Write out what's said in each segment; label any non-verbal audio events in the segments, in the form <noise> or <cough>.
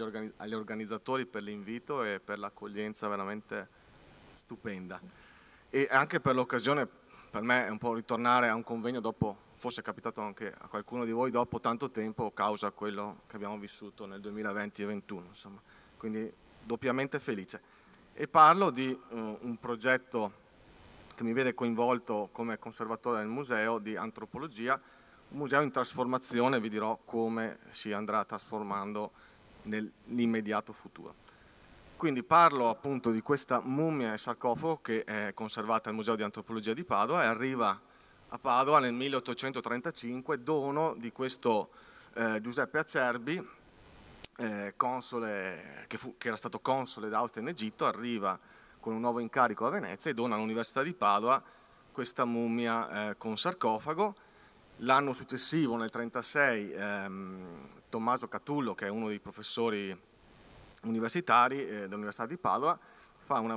agli, organi agli organizzatori per l'invito e per l'accoglienza veramente stupenda. E anche per l'occasione, per me è un po' ritornare a un convegno dopo forse è capitato anche a qualcuno di voi dopo tanto tempo causa quello che abbiamo vissuto nel 2020 e 2021, insomma. quindi doppiamente felice. E parlo di uh, un progetto che mi vede coinvolto come conservatore del museo di antropologia, un museo in trasformazione, vi dirò come si andrà trasformando nell'immediato futuro. Quindi parlo appunto di questa mummia e sarcofago che è conservata al Museo di Antropologia di Padova e arriva a Padova nel 1835, dono di questo eh, Giuseppe Acerbi, eh, console, che, fu, che, era stato console d'Austria in Egitto, arriva con un nuovo incarico a Venezia e dona all'Università di Padova questa mummia eh, con sarcofago L'anno successivo, nel 1936, ehm, Tommaso Catullo, che è uno dei professori universitari eh, dell'Università di Padova, fa una,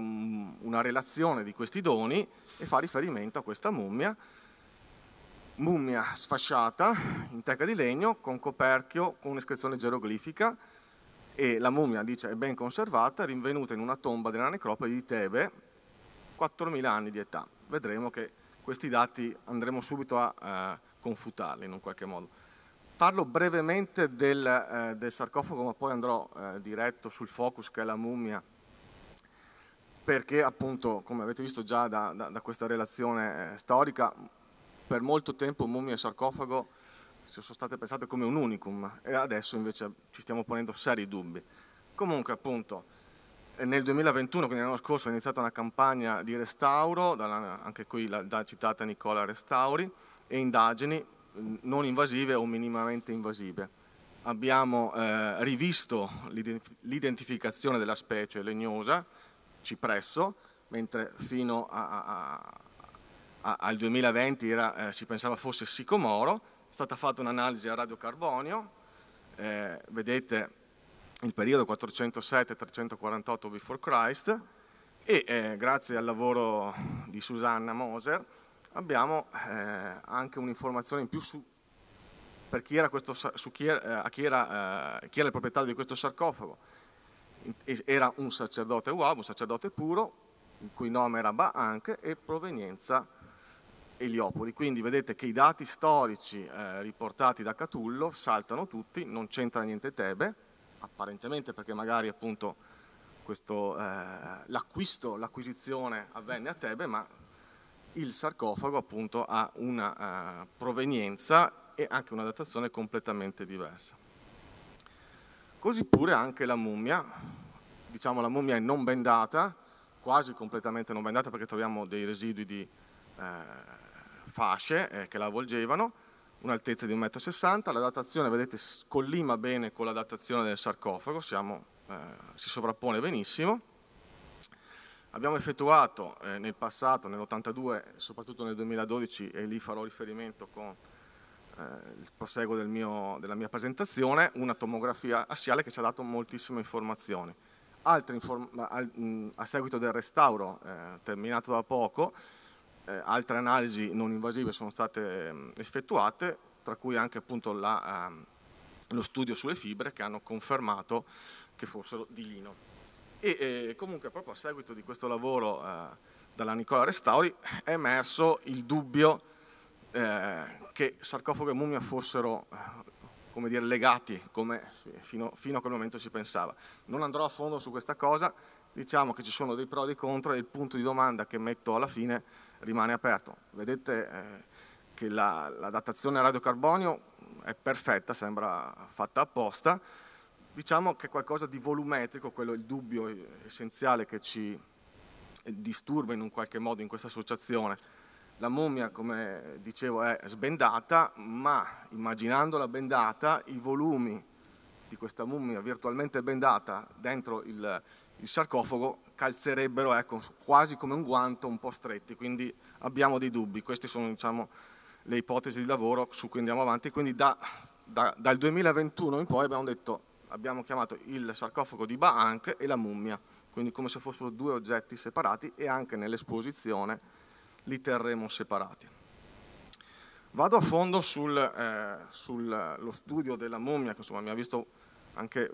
una relazione di questi doni e fa riferimento a questa mummia, mummia sfasciata in teca di legno con coperchio con un'iscrizione geroglifica e la mummia, dice, è ben conservata, rinvenuta in una tomba della necropoli di Tebe, 4.000 anni di età. Vedremo che questi dati andremo subito a... Eh, confutarli in un qualche modo. Parlo brevemente del, eh, del sarcofago, ma poi andrò eh, diretto sul focus che è la mummia, perché appunto, come avete visto già da, da, da questa relazione eh, storica, per molto tempo mummia e sarcofago sono state pensate come un unicum e adesso invece ci stiamo ponendo seri dubbi. Comunque appunto, eh, nel 2021, quindi l'anno scorso, è iniziata una campagna di restauro, anche qui la già citata Nicola Restauri, e indagini non invasive o minimamente invasive. Abbiamo eh, rivisto l'identificazione della specie legnosa, cipresso, mentre fino a, a, a, al 2020 era, eh, si pensava fosse sicomoro, è stata fatta un'analisi a radiocarbonio, eh, vedete il periodo 407-348 before Christ, e eh, grazie al lavoro di Susanna Moser abbiamo eh, anche un'informazione in più su, chi era, questo, su chi, era, eh, chi, era, eh, chi era il proprietario di questo sarcofago. Era un sacerdote Wab, un sacerdote puro, il cui nome era Baank e provenienza Eliopoli. Quindi vedete che i dati storici eh, riportati da Catullo saltano tutti, non c'entra niente Tebe, apparentemente perché magari appunto questo, eh, l'acquisto, l'acquisizione avvenne a Tebe, ma il sarcofago appunto ha una eh, provenienza e anche una datazione completamente diversa. Così pure anche la mummia, diciamo la mummia è non bendata, quasi completamente non bendata perché troviamo dei residui di eh, fasce eh, che la avvolgevano, un'altezza di 1,60 m, la datazione vedete collima bene con la datazione del sarcofago, siamo, eh, si sovrappone benissimo Abbiamo effettuato eh, nel passato, nell'82, soprattutto nel 2012, e lì farò riferimento con eh, il proseguo del mio, della mia presentazione, una tomografia assiale che ci ha dato moltissime informazioni. Inform al, mh, a seguito del restauro, eh, terminato da poco, eh, altre analisi non invasive sono state mh, effettuate, tra cui anche appunto la, ehm, lo studio sulle fibre che hanno confermato che fossero di lino. E eh, comunque proprio a seguito di questo lavoro eh, dalla Nicola Restauri è emerso il dubbio eh, che sarcofago e mummia fossero eh, come dire, legati, come fino, fino, a quel momento si pensava. Non andrò a fondo su questa cosa, diciamo che ci sono dei pro e dei contro e il punto di domanda che metto alla fine rimane aperto. Vedete eh, che la, la datazione a radiocarbonio è perfetta, sembra fatta apposta, Diciamo che è qualcosa di volumetrico, quello è il dubbio essenziale che ci disturba in un qualche modo in questa associazione. La mummia, come dicevo, è sbendata, ma immaginandola bendata, i volumi di questa mummia virtualmente bendata dentro il, il sarcofago calzerebbero ecco, quasi come un guanto un po' stretti, quindi abbiamo dei dubbi. Queste sono diciamo, le ipotesi di lavoro su cui andiamo avanti, quindi da, da, dal 2021 in poi abbiamo detto abbiamo chiamato il sarcofago di Baank e la mummia, quindi come se fossero due oggetti separati e anche nell'esposizione li terremo separati. Vado a fondo sullo eh, sul, studio della mummia, che insomma mi ha visto anche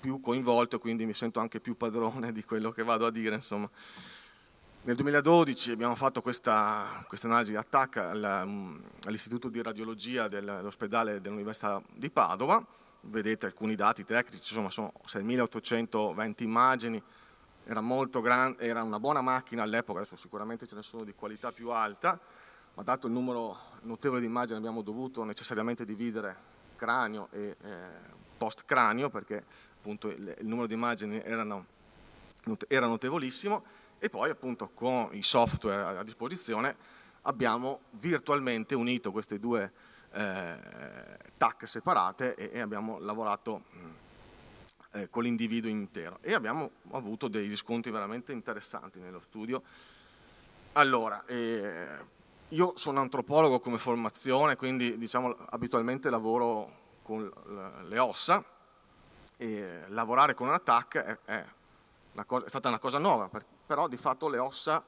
più coinvolto, quindi mi sento anche più padrone di quello che vado a dire. Insomma. Nel 2012 abbiamo fatto questa, questa analisi di attacca all'Istituto di Radiologia dell'ospedale dell'Università di Padova, vedete alcuni dati tecnici, insomma sono 6.820 immagini, era, gran, era una buona macchina all'epoca, adesso sicuramente ce ne sono di qualità più alta, ma dato il numero notevole di immagini abbiamo dovuto necessariamente dividere cranio e eh, post cranio perché appunto il, il numero di immagini erano, era notevolissimo e poi appunto con i software a disposizione abbiamo virtualmente unito queste due eh, tacche separate e, e abbiamo lavorato mm, eh, con l'individuo intero e abbiamo avuto dei riscontri veramente interessanti nello studio. Allora, eh, io sono antropologo come formazione, quindi diciamo, abitualmente lavoro con le ossa e lavorare con un attacco è, è, cosa, è stata una cosa nuova, per, però di fatto le ossa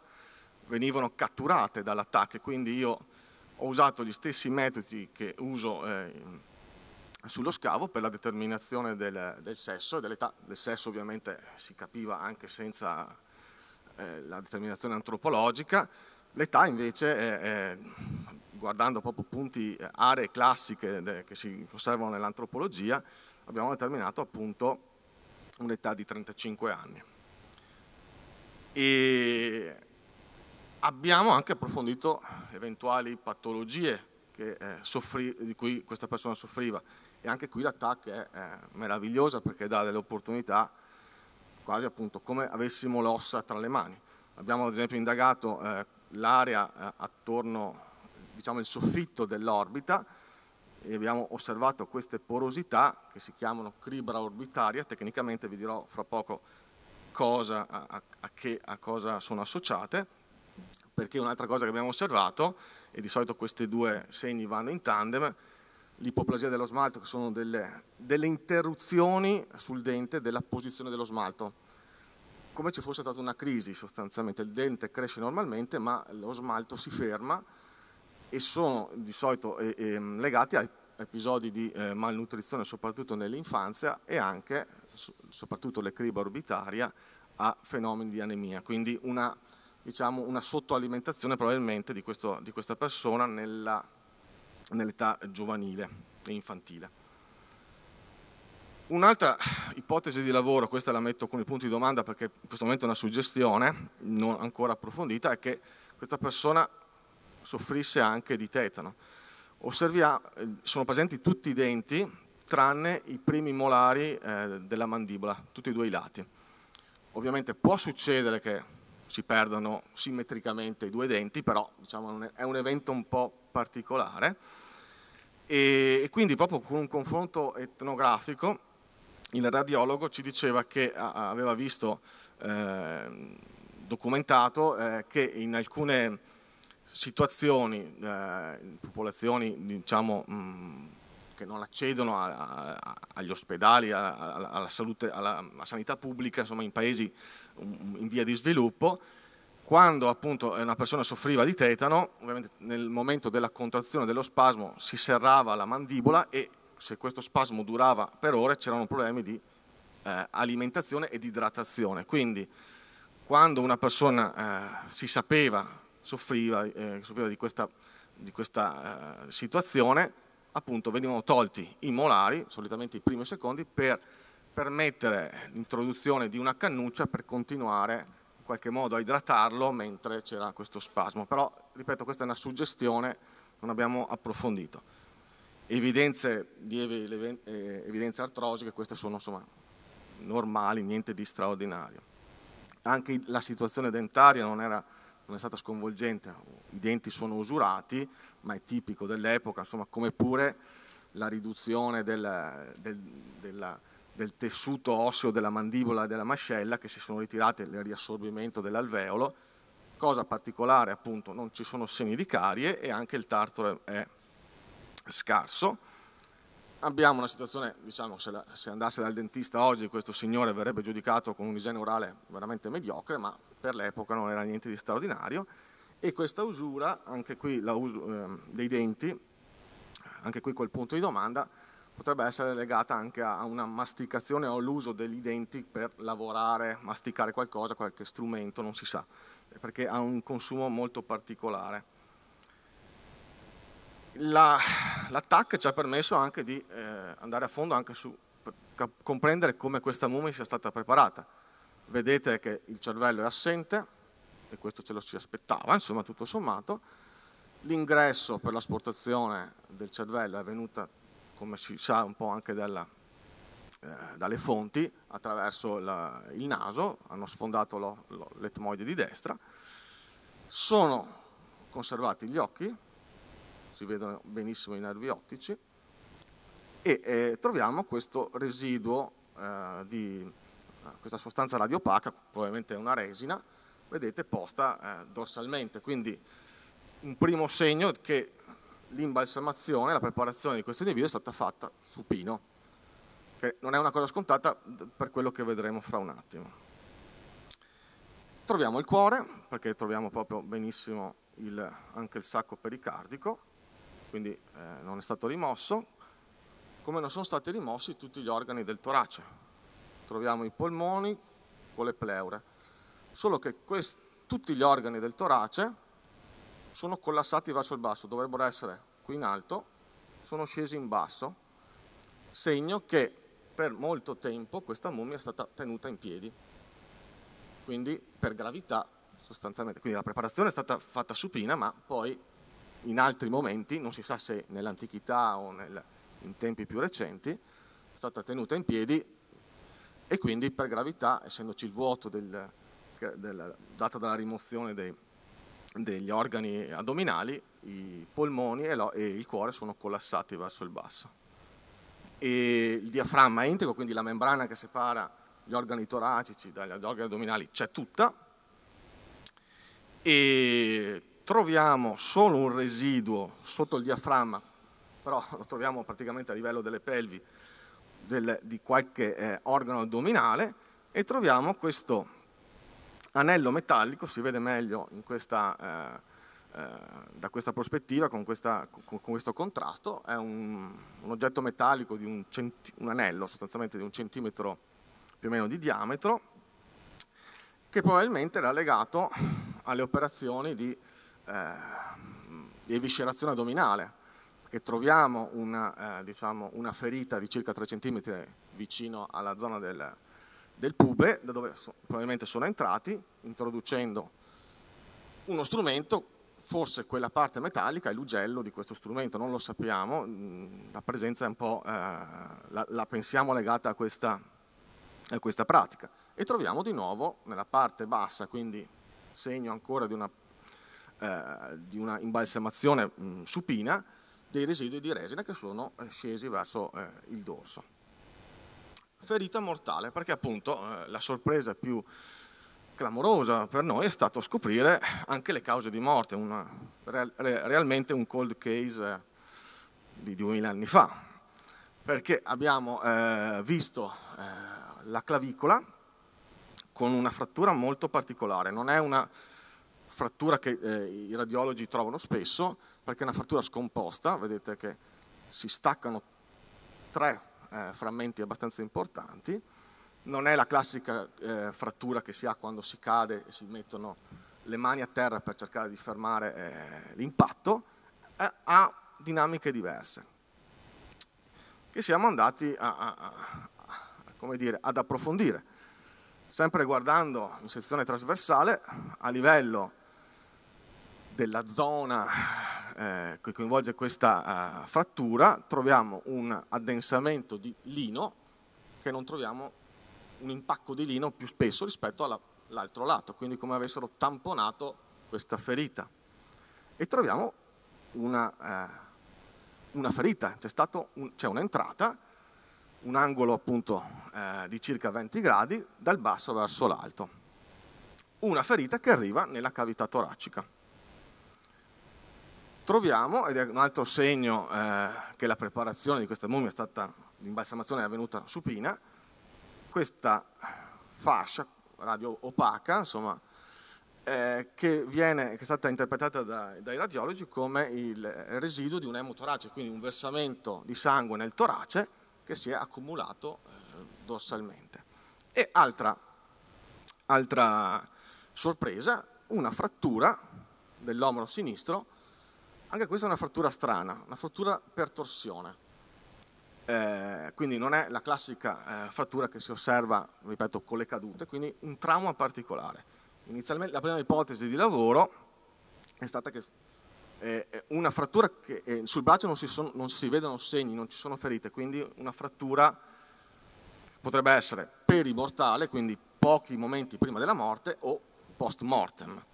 venivano catturate dall'attacco, quindi io ho usato gli stessi metodi che uso eh, sullo scavo per la determinazione del, del sesso e dell'età. Del sesso ovviamente si capiva anche senza eh, la determinazione antropologica, l'età invece, eh, guardando proprio punti, aree classiche de, che si conservano nell'antropologia, abbiamo determinato appunto un'età di 35 anni. E abbiamo anche approfondito eventuali patologie che, eh, soffri, di cui questa persona soffriva. E anche qui l'attacco è eh, meravigliosa perché dà delle opportunità quasi appunto come avessimo l'ossa tra le mani. Abbiamo ad esempio indagato eh, l'area eh, attorno, diciamo il soffitto dell'orbita e abbiamo osservato queste porosità che si chiamano cribra orbitaria, tecnicamente vi dirò fra poco cosa, a, a, che, a cosa sono associate perché un'altra cosa che abbiamo osservato, e di solito questi due segni vanno in tandem, l'ipoplasia dello smalto, che sono delle, delle interruzioni sul dente della posizione dello smalto come se fosse stata una crisi sostanzialmente, il dente cresce normalmente ma lo smalto si ferma e sono di solito eh, eh, legati a episodi di eh, malnutrizione soprattutto nell'infanzia e anche, soprattutto le criba orbitaria, a fenomeni di anemia, quindi una diciamo, una sottoalimentazione probabilmente di, questo, di questa persona nell'età giovanile e infantile. Un'altra ipotesi di lavoro, questa la metto con i punti di domanda perché in questo momento è una suggestione non ancora approfondita, è che questa persona soffrisse anche di tetano. Osservia, eh, sono presenti tutti i denti tranne i primi molari eh, della mandibola, tutti e due i lati. Ovviamente può succedere che si perdono simmetricamente i due denti, però diciamo, è un evento un po' particolare. E, e quindi proprio con un confronto etnografico il radiologo ci diceva che aveva visto eh, documentato eh, che in alcune situazioni, eh, popolazioni diciamo mh, che non accedono a, a, agli ospedali, a, alla, salute, alla, alla, sanità pubblica, insomma in paesi um, um, in via di sviluppo, quando appunto una persona soffriva di tetano, ovviamente nel momento della contrazione dello spasmo si serrava la mandibola e se questo spasmo durava per ore c'erano problemi di eh, alimentazione e di idratazione. Quindi quando una persona eh, si sapeva soffriva, eh, soffriva di questa, di questa eh, situazione, appunto venivano tolti i molari, solitamente i primi e i secondi, per permettere l'introduzione di una cannuccia per continuare in qualche modo a idratarlo mentre c'era questo spasmo. Però, ripeto, questa è una suggestione, non abbiamo approfondito. Evidenze, lievi eh, evidenze artrosiche, queste sono insomma normali, niente di straordinario. Anche la situazione dentaria non era non è stata sconvolgente, i denti sono usurati, ma è tipico dell'epoca, insomma, come pure la riduzione del, del, della, del, tessuto osseo della mandibola e della mascella che si sono ritirate nel riassorbimento dell'alveolo, cosa particolare appunto non ci sono semi di carie e anche il tartaro è scarso abbiamo una situazione, diciamo, se, la, se, andasse dal dentista oggi questo signore verrebbe giudicato con un un'igiene orale veramente mediocre, ma per l'epoca non era niente di straordinario, e questa usura, anche qui la eh, dei denti, anche qui quel punto di domanda, potrebbe essere legata anche a una masticazione o all'uso degli denti per lavorare, masticare qualcosa, qualche strumento, non si sa, perché ha un consumo molto particolare l'attack la, ci ha permesso anche di eh, andare a fondo anche su comprendere come questa mumia sia stata preparata. Vedete che il cervello è assente, e questo ce lo si aspettava, insomma tutto sommato. L'ingresso per l'asportazione del cervello è venuta, come si sa un po' anche dalla, eh, dalle fonti, attraverso la, il naso, hanno sfondato l'etmoide di destra. Sono conservati gli occhi, si vedono benissimo i nervi ottici, e eh, troviamo questo residuo eh, di eh, questa sostanza radiopaca, probabilmente una resina, vedete posta eh, dorsalmente, quindi un primo segno che l'imbalsamazione, la preparazione di questo individuo è stata fatta supino, che non è una cosa scontata per quello che vedremo fra un attimo. Troviamo il cuore, perché troviamo proprio benissimo il, anche il sacco pericardico, quindi eh, non è stato rimosso, come non sono stati rimossi tutti gli organi del torace. Troviamo i polmoni con le pleure, solo che questi, tutti gli organi del torace sono collassati verso il basso, dovrebbero essere qui in alto, sono scesi in basso, segno che per molto tempo questa mummia è stata tenuta in piedi, quindi per gravità sostanzialmente. Quindi la preparazione è stata fatta supina, ma poi in altri momenti, non si sa se nell'antichità o nel, in tempi più recenti, è stata tenuta in piedi e quindi per gravità, essendoci il vuoto del, del, dato dalla rimozione dei, degli organi addominali, i polmoni e, lo, e, il cuore sono collassati verso il basso. E il diaframma è integro, quindi la membrana che separa gli organi toracici dagli organi addominali c'è tutta, e troviamo solo un residuo sotto il diaframma, però lo troviamo praticamente a livello delle pelvi, del, di qualche eh, organo addominale, e troviamo questo anello metallico, si vede meglio questa, eh, eh, da questa prospettiva, con, questa, con questo contrasto, è un, un oggetto metallico di un, centi, un anello sostanzialmente di un centimetro più o meno di diametro, che probabilmente era legato alle operazioni di Ehm, eviscerazione addominale, che troviamo una, eh, diciamo, una, ferita di circa 3 cm vicino alla zona del, del pube, da dove so, probabilmente sono entrati, introducendo uno strumento, forse quella parte metallica è l'ugello di questo strumento, non lo sappiamo, mm, la presenza è un po', eh, la, la, pensiamo legata a questa, a questa pratica. E troviamo di nuovo nella parte bassa, quindi segno ancora di una eh, di una imbalsamazione mh, mm, supina dei residui di resina che sono eh, scesi verso eh, il dorso. Ferita mortale, perché appunto eh, la sorpresa più clamorosa per noi è stato scoprire anche le cause di morte, una, re, realmente un cold case eh, di 2000 anni fa, perché abbiamo eh, visto eh, la clavicola con una frattura molto particolare, non è una frattura che eh, i radiologi trovano spesso, perché è una frattura scomposta, vedete che si staccano tre eh, frammenti abbastanza importanti, non è la classica eh, frattura che si ha quando si cade e si mettono le mani a terra per cercare di fermare eh, l'impatto, eh, ha dinamiche diverse. Che siamo andati a, a, a, ad approfondire sempre guardando in sezione trasversale, a livello della zona eh, che coinvolge questa eh, frattura, troviamo un addensamento di lino che non troviamo un impacco di lino più spesso rispetto all'altro lato, quindi come avessero tamponato questa ferita. E troviamo una, eh, una ferita, c'è stata un'entrata un angolo appunto eh, di circa 20 gradi dal basso verso l'alto. Una ferita che arriva nella cavità toracica. Troviamo, ed è un altro segno eh, che la preparazione di questa mummia è stata, l'imbalsamazione è avvenuta supina, questa fascia radio opaca, insomma, eh, che, viene, che, è stata interpretata da, dai radiologi come il residuo di un emotorace, quindi un versamento di sangue nel torace che si è accumulato eh, dorsalmente. E altra, altra sorpresa, una frattura dell'omero sinistro, anche questa è una frattura strana, una frattura per torsione. Eh, quindi non è la classica eh, frattura che si osserva, ripeto, con le cadute, quindi un trauma particolare. Inizialmente la prima ipotesi di lavoro è stata che una frattura che eh, sul braccio non si, sono, non si vedono segni, non ci sono ferite, quindi una frattura potrebbe essere perimortale, quindi pochi momenti prima della morte, o post mortem.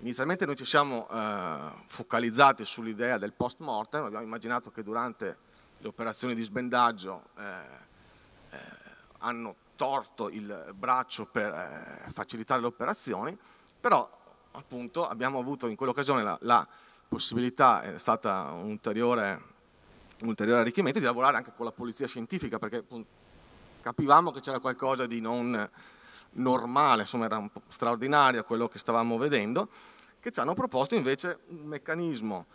Inizialmente noi ci siamo eh, focalizzati sull'idea del post mortem, abbiamo immaginato che durante le operazioni di sbendaggio eh, eh, hanno torto il braccio per eh, facilitare le operazioni, però appunto abbiamo avuto in quell'occasione la, la possibilità, è stata un ulteriore, un ulteriore arricchimento, di lavorare anche con la polizia scientifica, perché capivamo che c'era qualcosa di non normale, insomma era un po' straordinario quello che stavamo vedendo, che ci hanno proposto invece un meccanismo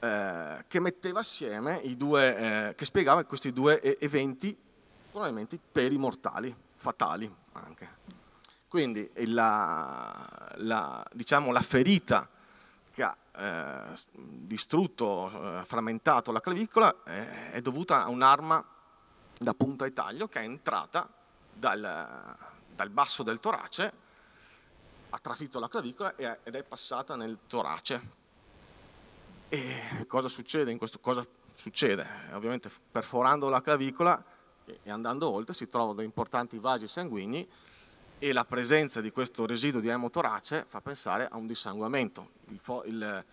eh, che metteva assieme i due, eh, che spiegava questi due eventi, probabilmente per i mortali, fatali anche. Quindi la, la, diciamo, la ferita che ha eh, distrutto, eh, frammentato la clavicola, eh, è dovuta a un'arma da punta e taglio che è entrata dal, dal basso del torace, ha trafitto la clavicola ed è passata nel torace. E cosa succede in questo? Cosa succede? Ovviamente perforando la clavicola e andando oltre si trovano importanti vasi sanguigni e la presenza di questo residuo di emotorace fa pensare a un dissanguamento, il, il,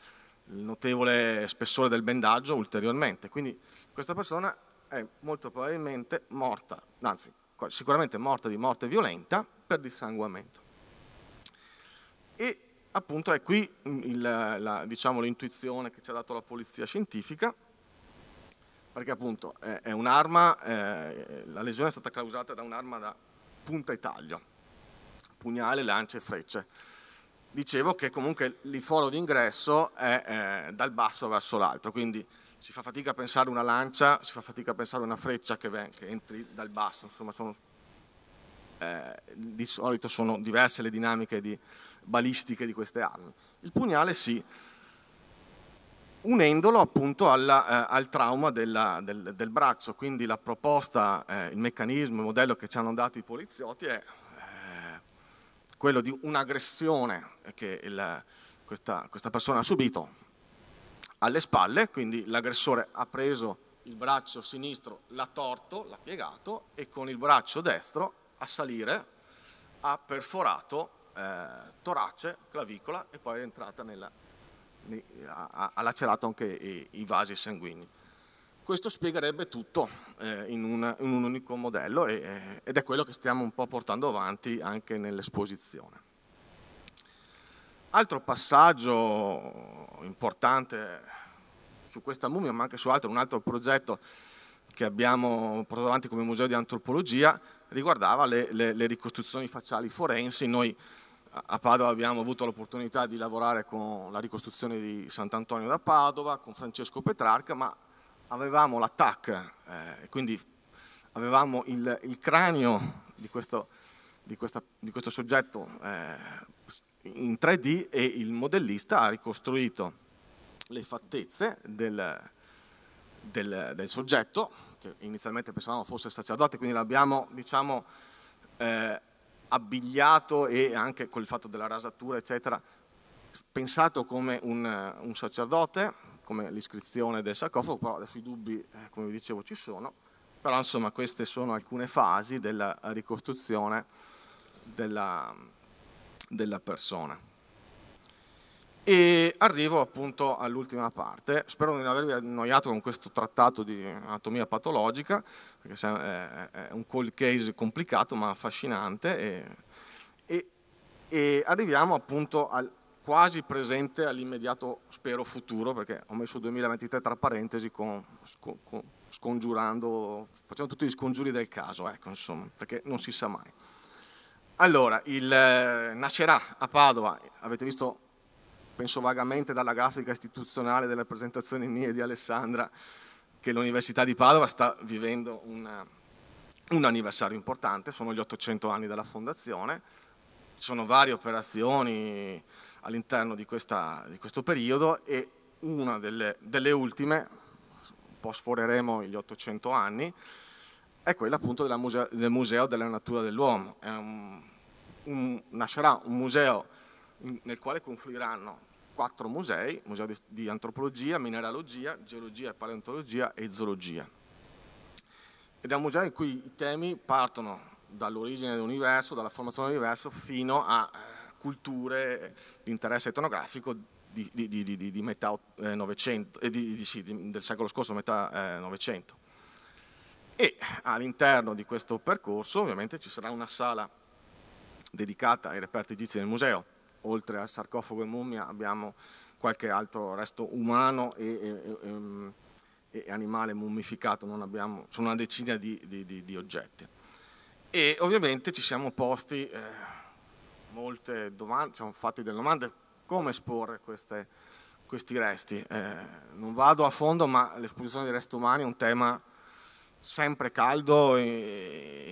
il notevole spessore del bendaggio ulteriormente. Quindi questa persona è molto probabilmente morta, anzi sicuramente morta di morte violenta per dissanguamento. E appunto è qui mm, diciamo, l'intuizione diciamo, che ci ha dato la polizia scientifica, perché appunto è, è un'arma, eh, la lesione è stata causata da un'arma da punta e taglio, pugnale, lance e frecce. Dicevo che comunque il foro d'ingresso è eh, dal basso verso l'alto, quindi si fa fatica a pensare una lancia, si fa fatica a pensare una freccia che, ven- che entri dal basso, insomma sono, eh, di solito sono diverse le dinamiche di balistiche di queste armi. Il pugnale sì, unendolo appunto alla, eh, al trauma della, del, del, braccio, quindi la proposta, eh, il meccanismo, il modello che ci hanno dato i poliziotti è quello di un'aggressione che il, questa, questa persona ha subito alle spalle, quindi l'aggressore ha preso il braccio sinistro, l'ha torto, l'ha piegato e con il braccio destro a salire ha perforato eh, torace, clavicola e poi è entrata nella, ha, ha lacerato anche i, i vasi sanguigni. Questo spiegherebbe tutto eh, in, una, in, un unico modello e, eh, ed è quello che stiamo un po' portando avanti anche nell'esposizione. Altro passaggio importante su questa mummia, ma anche su altro, un altro progetto che abbiamo portato avanti come museo di antropologia riguardava le, le, le ricostruzioni facciali forensi. Noi a Padova abbiamo avuto l'opportunità di lavorare con la ricostruzione di Sant'Antonio da Padova, con Francesco Petrarca, ma avevamo l'attack, eh, quindi avevamo il, il cranio di questo, di questa, di questo soggetto eh, in 3D e il modellista ha ricostruito le fattezze del, del, del soggetto, che inizialmente pensavamo fosse il sacerdote, quindi l'abbiamo diciamo, eh, abbigliato e anche col fatto della rasatura, eccetera, pensato come un, un sacerdote, come l'iscrizione del sarcofago, però adesso i dubbi, eh, come vi dicevo, ci sono, però insomma queste sono alcune fasi della ricostruzione della, della persona. E arrivo appunto all'ultima parte, spero di non avervi annoiato con questo trattato di anatomia patologica, perché eh, è un cold case complicato ma affascinante, e, e, e arriviamo appunto al, quasi presente all'immediato, spero, futuro, perché ho messo 2023 tra parentesi con, con, scongiurando, facendo tutti gli scongiuri del caso, ecco, insomma, perché non si sa mai. Allora, il, eh, nascerà a Padova, avete visto, penso vagamente dalla grafica istituzionale delle presentazioni mie e di Alessandra, che l'Università di Padova sta vivendo una, un anniversario importante, sono gli 800 anni della fondazione, ci sono varie operazioni all'interno di, di, questo periodo e una delle, delle ultime, un po' sforeremo gli 800 anni, è quella appunto museo, del Museo della Natura dell'Uomo. Un, un, nascerà un museo nel quale confluiranno quattro musei, museo di, di antropologia, mineralogia, geologia, paleontologia e zoologia. Ed è un museo in cui i temi partono dall'origine dell'universo, dalla formazione dell'universo fino a eh, culture di interesse etnografico di, di, di, di metà eh, Novecento, eh, sì, del secolo scorso, metà eh, Novecento. E all'interno di questo percorso ovviamente ci sarà una sala dedicata ai reperti egizi del museo. Oltre al sarcofago e mummia abbiamo qualche altro resto umano e, e, e, ehm, e animale mummificato, abbiamo, sono una decina di, di, di, di oggetti. E ovviamente ci siamo posti eh, molte domande, ci siamo fatti delle domande, come esporre queste, questi resti. Eh, non vado a fondo, ma l'esposizione dei resti umani è un tema sempre caldo,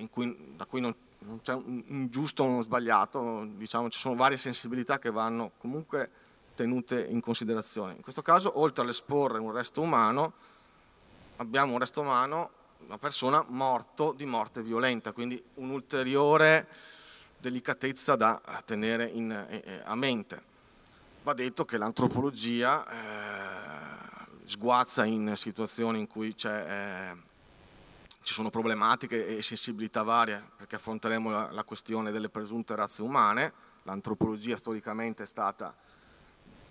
cui, da cui non, non c'è un giusto o uno sbagliato, diciamo, ci sono varie sensibilità che vanno comunque tenute in considerazione. In questo caso, oltre all'esporre un resto umano, abbiamo un resto umano una persona morto di morte violenta, quindi un'ulteriore delicatezza da tenere in, eh, a mente. Va detto che l'antropologia eh, sguazza in situazioni in cui eh, ci sono problematiche e sensibilità varie, perché affronteremo la, la questione delle presunte razze umane, l'antropologia storicamente è stata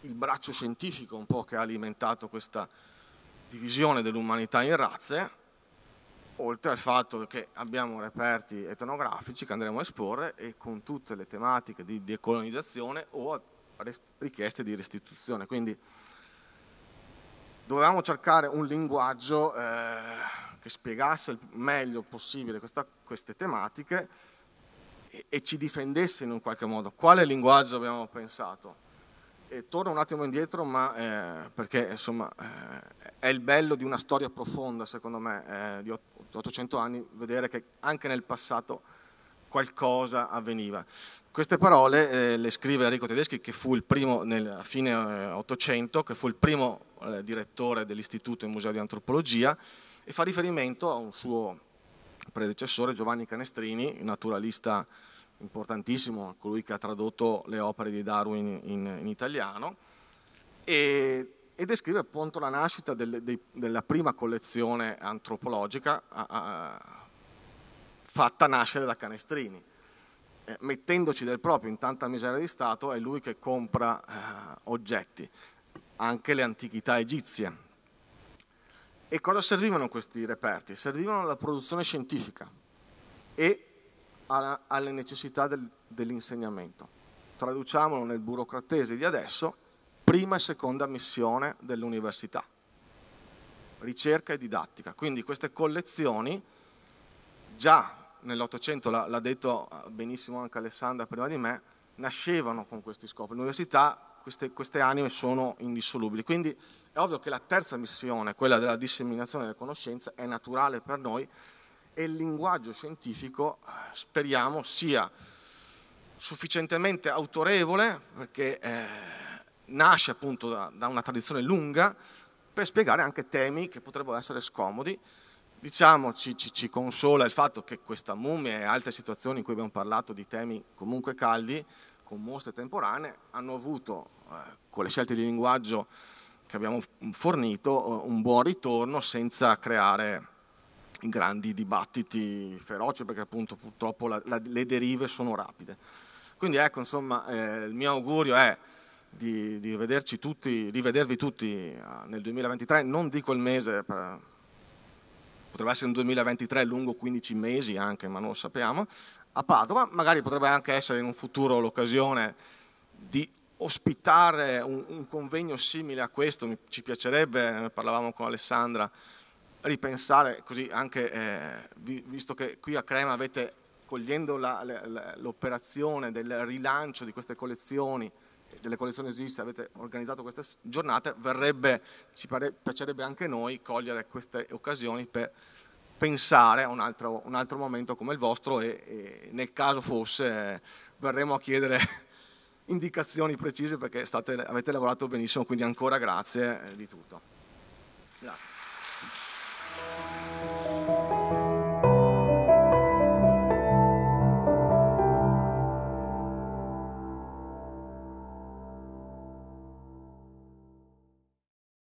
il braccio scientifico un po' che ha alimentato questa divisione dell'umanità in razze, oltre al fatto che abbiamo reperti etnografici che andremo a esporre e con tutte le tematiche di decolonizzazione o richieste di restituzione. Quindi dovevamo cercare un linguaggio eh, che spiegasse il meglio possibile questa, queste tematiche e, e, ci difendesse in un qualche modo. Quale linguaggio abbiamo pensato? E torno un attimo indietro, ma, eh, perché insomma eh, è il bello di una storia profonda, secondo me, eh, di 800 anni, vedere che anche nel passato qualcosa avveniva. Queste parole eh, le scrive Enrico Tedeschi, che fu il primo, nel fine eh, Ottocento, che fu il primo eh, direttore dell'Istituto e Museo di Antropologia, e fa riferimento a un suo predecessore, Giovanni Canestrini, naturalista importantissimo, colui che ha tradotto le opere di Darwin in, in italiano, e e descrive appunto la nascita del, de, della prima collezione antropologica a, a, fatta nascere da Canestrini. Eh, mettendoci del proprio in tanta miseria di Stato è lui che compra eh, oggetti, anche le antichità egizie. E cosa servivano questi reperti? Servivano alla produzione scientifica e alla, alle necessità del, dell'insegnamento. Traduciamolo nel burocratese di adesso, prima e seconda missione dell'università, ricerca e didattica. Quindi queste collezioni, già nell'Ottocento, l'ha detto benissimo anche Alessandra prima di me, nascevano con questi scopi. L'università, queste, queste anime sono indissolubili. Quindi è ovvio che la terza missione, quella della disseminazione della conoscenza, è naturale per noi e il linguaggio scientifico speriamo sia sufficientemente autorevole perché... Eh, nasce appunto da, da una tradizione lunga per spiegare anche temi che potrebbero essere scomodi. Diciamo, ci, ci, ci consola il fatto che questa mummia e altre situazioni in cui abbiamo parlato di temi comunque caldi, con mostre temporanee, hanno avuto, eh, con le scelte di linguaggio che abbiamo fornito, eh, un buon ritorno senza creare grandi dibattiti feroci, perché appunto purtroppo la, la, le derive sono rapide. Quindi ecco, insomma, eh, il mio augurio è di, di vederci tutti, rivedervi tutti ah, nel 2023, non dico il mese, eh, potrebbe essere un 2023 lungo 15 mesi anche, ma non lo sappiamo, a Padova, magari potrebbe anche essere in un futuro l'occasione di ospitare un, un convegno simile a questo, Mi, ci piacerebbe, parlavamo con Alessandra, ripensare così anche, eh, visto che qui a Crema avete, cogliendo l'operazione del rilancio di queste collezioni, delle collezioni SGIS avete organizzato queste giornate, verrebbe, ci pare, piacerebbe anche noi cogliere queste occasioni per pensare a un altro, un altro momento come il vostro e, e nel caso fosse verremo a chiedere <laughs> indicazioni precise perché state, avete lavorato benissimo, quindi ancora grazie di tutto. Grazie.